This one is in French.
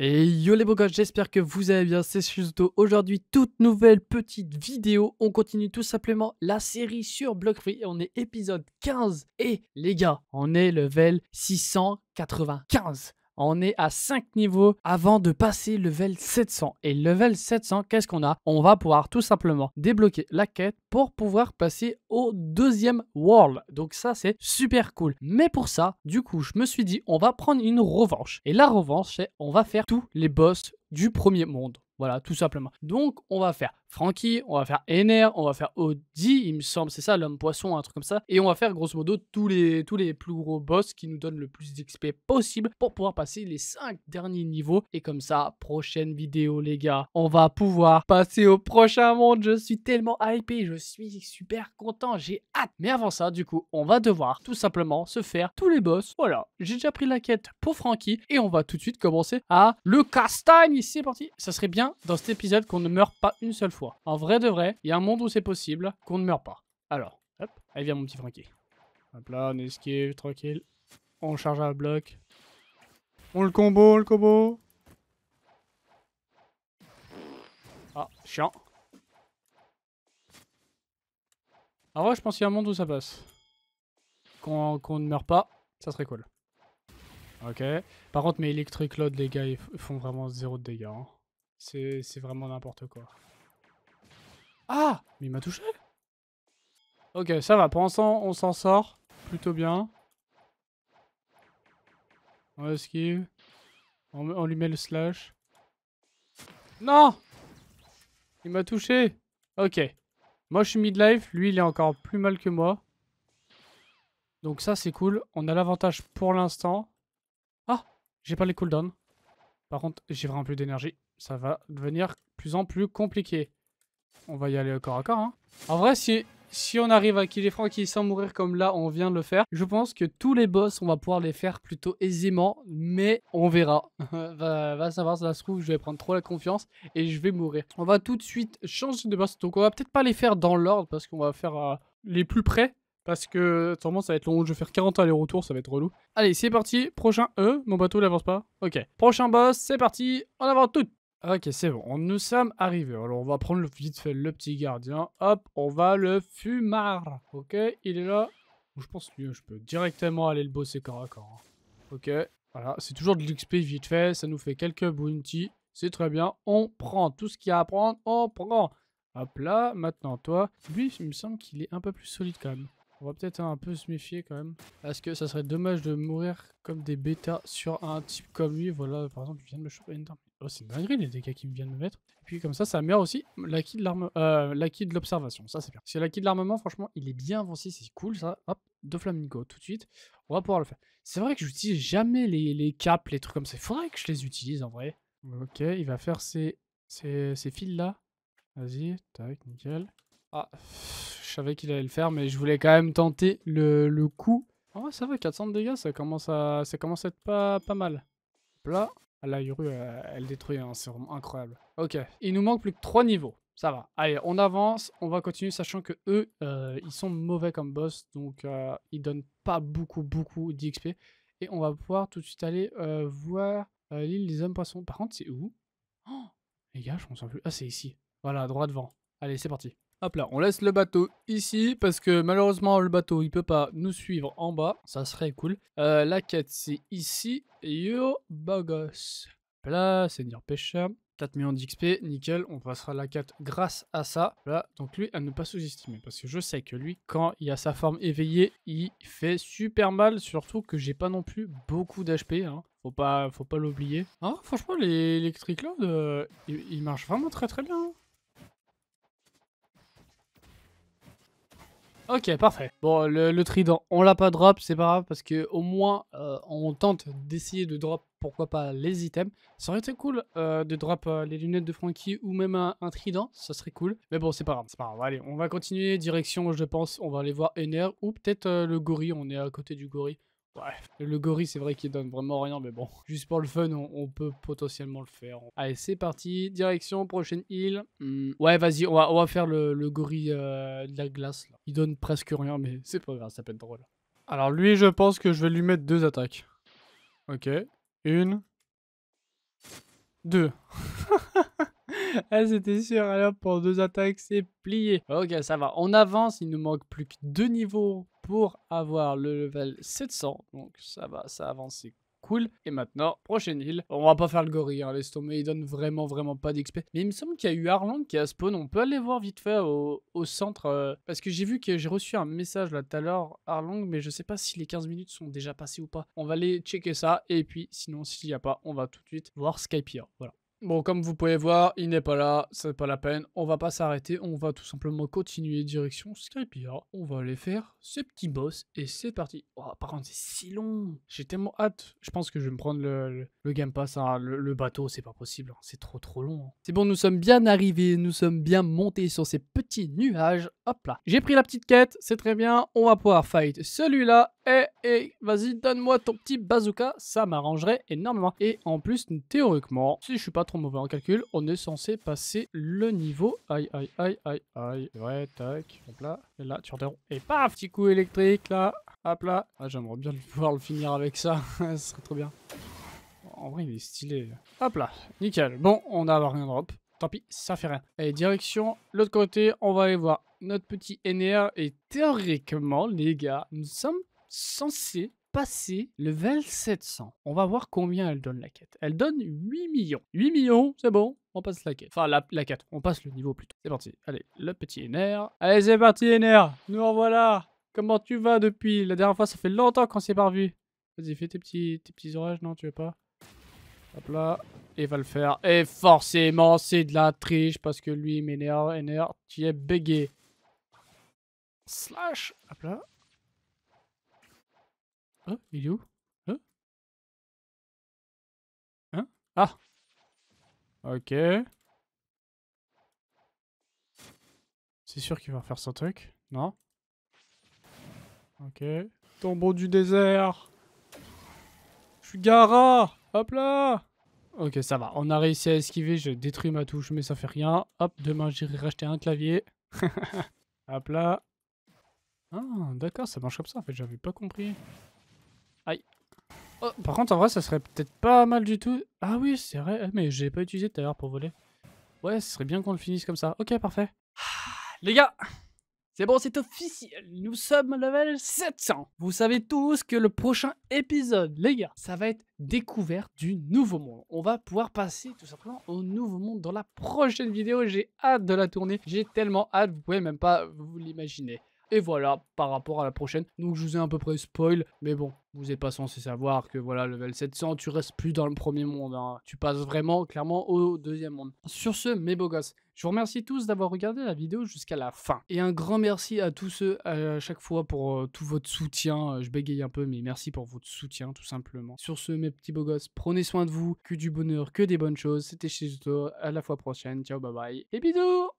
Et yo les beaux gosses, j'espère que vous allez bien, c'est Suzuto. Aujourd'hui, toute nouvelle petite vidéo. On continue tout simplement la série sur Block Free. On est épisode 15. Et les gars, on est level 695. On est à 5 niveaux avant de passer level 700. Et level 700, qu'est-ce qu'on a On va pouvoir tout simplement débloquer la quête pour pouvoir passer au deuxième world. Donc ça, c'est super cool. Mais pour ça, du coup, je me suis dit, on va prendre une revanche. Et la revanche, c'est on va faire tous les boss du premier monde. Voilà, tout simplement. Donc, on va faire Frankie, on va faire Ener, on va faire Audi, il me semble, c'est ça, l'homme poisson, un truc comme ça. Et on va faire grosso modo tous les, tous les plus gros boss qui nous donnent le plus d'XP possible pour pouvoir passer les 5 derniers niveaux. Et comme ça, prochaine vidéo, les gars, on va pouvoir passer au prochain monde. Je suis tellement hypé, je suis super content, j'ai hâte. Mais avant ça, du coup, on va devoir tout simplement se faire tous les boss. Voilà, j'ai déjà pris la quête pour Frankie et on va tout de suite commencer à le castagne. C'est parti, ça serait bien dans cet épisode qu'on ne meurt pas une seule fois. En vrai de vrai, il y a un monde où c'est possible qu'on ne meurt pas. Alors, hop, allez viens mon petit Frankie Hop là, on esquive, tranquille. On charge à bloc. On le combo, on le combo. Ah, chiant. En vrai, je pense qu'il y a un monde où ça passe. Qu'on ne meurt pas, ça serait cool. Ok. Par contre, mes Electric Load, les gars, ils font vraiment zéro de dégâts. Hein. C'est vraiment n'importe quoi. Ah Mais il m'a touché Ok, ça va. Pour l'instant, on s'en sort plutôt bien. On esquive. On, lui met le slash. Non Il m'a touché Ok. Moi, je suis midlife. Lui, il est encore plus mal que moi. Donc ça, c'est cool. On a l'avantage pour l'instant. Ah J'ai pas les cooldowns. Par contre, j'ai vraiment plus d'énergie ça va devenir plus en plus compliqué. On va y aller encore corps à corps. Hein. En vrai, si, si on arrive à killer Frankie sans mourir comme là, on vient de le faire. Je pense que tous les boss, on va pouvoir les faire plutôt aisément, mais on verra. va, va, savoir, ça se trouve, je vais prendre trop la confiance et je vais mourir. On va tout de suite changer de boss. Donc on va peut-être pas les faire dans l'ordre parce qu'on va faire euh, les plus près. Parce que, sûrement, ça va être long. Je vais faire 40 allers-retours, ça va être relou. Allez, c'est parti. Prochain E. Mon bateau n'avance pas. Ok. Prochain boss, c'est parti. En avant toutes ah, ok, c'est bon. Nous sommes arrivés. Alors, on va prendre le, vite fait le petit gardien. Hop, on va le fumar. Ok, il est là. Je pense que je peux directement aller le bosser corps à corps. Hein. Ok, voilà. C'est toujours de l'XP vite fait. Ça nous fait quelques bounty, C'est très bien. On prend tout ce qu'il y a à prendre. On prend. Hop là, maintenant toi. Lui, il me semble qu'il est un peu plus solide quand même. On va peut-être un peu se méfier quand même. Parce que ça serait dommage de mourir comme des bêtas sur un type comme lui. Voilà, par exemple, tu viens de me choper une dame. Oh, c'est une dinguerie les dégâts qui me viennent me mettre. Et puis comme ça, ça améliore aussi l'acquis de l'arme, euh, l'observation. Ça, c'est bien. Parce que l'acquis de l'armement, franchement, il est bien avancé, c'est cool ça. Hop, deux flamingos tout de suite. On va pouvoir le faire. C'est vrai que j'utilise jamais les, les capes, les trucs comme ça. Il faudrait que je les utilise en vrai. Ok, il va faire ces, ces fils là. Vas-y, tac, nickel. Ah, je savais qu'il allait le faire, mais je voulais quand même tenter le, le coup. oh, ça va, 400 de dégâts, ça commence à, ça commence à être pas, pas mal là. La Yuru, euh, elle, détruit, hein, c'est vraiment incroyable. Ok, il nous manque plus que 3 niveaux. Ça va. Allez, on avance, on va continuer, sachant que eux, euh, ils sont mauvais comme boss, donc euh, ils donnent pas beaucoup, beaucoup d'XP. Et on va pouvoir tout de suite aller voir l'île des hommes-poissons. Par contre, c'est où oh, Les gars, je m'en sens plus. Ah, c'est ici. Voilà, droit devant. Allez, c'est parti. Hop là, on laisse le bateau ici parce que malheureusement le bateau il peut pas nous suivre en bas, ça serait cool. Euh, la quête c'est ici, yo bagos. Là, seigneur pêcheur, 4 millions d'XP, nickel, on passera la quête grâce à ça. Voilà, donc lui, à ne pas sous-estimer, parce que je sais que lui, quand il a sa forme éveillée, il fait super mal, surtout que j'ai pas non plus beaucoup d'HP, hein. faut pas, faut pas l'oublier. Ah, franchement, l'Electric là euh, il, marche vraiment très très bien. Hein. Ok, parfait. Bon, le, trident, on l'a pas drop, c'est pas grave, parce que au moins, euh, on tente d'essayer de drop, pourquoi pas, les items. Ça aurait été cool euh, de drop euh, les lunettes de Frankie ou même un, trident, ça serait cool. Mais bon, c'est pas grave, c'est pas grave. Allez, on va continuer, direction, je pense, on va aller voir Ener, ou peut-être le gorille, on est à côté du gorille. Ouais. Le gorille, c'est vrai qu'il donne vraiment rien, mais bon. Juste pour le fun, on, peut potentiellement le faire. Allez, c'est parti. Direction, prochaine île. Hmm, ouais, vas-y, on va, faire le, gorille euh, de la glace. Il donne presque rien, mais c'est pas grave, ça peut être drôle. Alors lui, je pense que je vais lui mettre deux attaques. Ok. Une. Deux. ah, c'était sûr. Alors, pour deux attaques, c'est plié. Ok, ça va. On avance. Il nous manque plus que deux niveaux pour avoir le level 700. Donc ça va, ça avance cool. Et maintenant, prochaine île. On va pas faire le gorille, hein, laisse il donne vraiment, vraiment pas d'XP. Mais il me semble qu'il y a eu Arlong qui a spawn. On peut aller voir vite fait au, centre. Euh, parce que j'ai vu que j'ai reçu un message là tout à l'heure, Arlong mais je sais pas si les 15 minutes sont déjà passées ou pas. On va aller checker ça. Et puis, sinon, s'il y a pas, on va tout de suite voir Skypier. Voilà. Bon, comme vous pouvez voir, il n'est pas là, c'est pas la peine. On va pas s'arrêter, on va tout simplement continuer direction skypia On va aller faire ce petit boss et c'est parti. Oh, par contre, c'est si long. J'ai tellement hâte. Je pense que je vais me prendre le, Game Pass, hein. le, bateau, c'est pas possible. Hein. C'est trop trop long. Hein. C'est bon, nous sommes bien arrivés, nous sommes bien montés sur ces petits nuages. Hop là. J'ai pris la petite quête, c'est très bien. On va pouvoir fight celui-là eh, eh, vas-y, donne-moi ton petit bazooka, ça m'arrangerait énormément. Et en plus, théoriquement, si je suis pas trop mauvais en calcul, on est censé passer le niveau. Aïe, aïe, aïe, aïe, aïe. Ouais, tac, hop là. Et là, tu interromps. Et paf, petit coup électrique, là. Hop là. Ah, j'aimerais bien pouvoir le finir avec ça. ce serait trop bien. En vrai, il est stylé. Hop là, nickel. Bon, on a rien drop. Tant pis, ça fait rien. Allez, direction l'autre côté, on va aller voir notre petit NR. Et théoriquement, les gars, nous sommes censé passer le 2700. On va voir combien elle donne la quête. Elle donne 8 millions. 8 millions, c'est bon, on passe la quête. Enfin, la, quête, on passe le niveau plutôt. C'est parti. Allez, le petit NR. Allez, c'est parti NR, nous en voilà. Comment tu vas depuis La dernière fois, ça fait longtemps qu'on s'est pas revu. Vas-y, fais tes petits, petits orages, non, tu veux pas Hop là, et va le faire. Et forcément, c'est de la triche parce que lui m'énerve, NR, tu es bégué. Slash, hop là. Oh, il est où Hein, hein Ah Ok. C'est sûr qu'il va refaire son truc Non Ok. Tombeau du désert Je suis Gara Hop là Ok, ça va. On a réussi à esquiver. Je détruis ma touche, mais ça fait rien. Hop, demain, j'irai racheter un clavier. Hop là. Ah, d'accord, ça marche comme ça. En fait, j'avais pas compris. Oh. par contre, en vrai, ça serait peut-être pas mal du tout. Ah oui, c'est vrai. Eh, mais j'ai pas utilisé tout à l'heure pour voler. Ouais, ce serait bien qu'on le finisse comme ça. Ok, parfait. Ah, les gars, c'est bon, c'est officiel. Nous sommes level 700. Vous savez tous que le prochain épisode, les gars, ça va être découverte du nouveau monde. On va pouvoir passer tout simplement au nouveau monde dans la prochaine vidéo. J'ai hâte de la tourner. J'ai tellement hâte, vous pouvez même pas vous l'imaginer. Et voilà, par rapport à la prochaine. Donc je vous ai à peu près spoil, mais bon, vous n'êtes pas censé savoir que voilà, level 700, tu restes plus dans le premier monde. Hein. Tu passes vraiment clairement au deuxième monde. Sur ce, mes beaux gosses, je vous remercie tous d'avoir regardé la vidéo jusqu'à la fin. Et un grand merci à tous ceux à chaque fois pour euh, tout votre soutien. Euh, je bégaye un peu, mais merci pour votre soutien tout simplement. Sur ce, mes petits beaux gosses, prenez soin de vous, que du bonheur, que des bonnes choses. C'était chez Shizuto, à la fois prochaine. Ciao, bye bye et bisous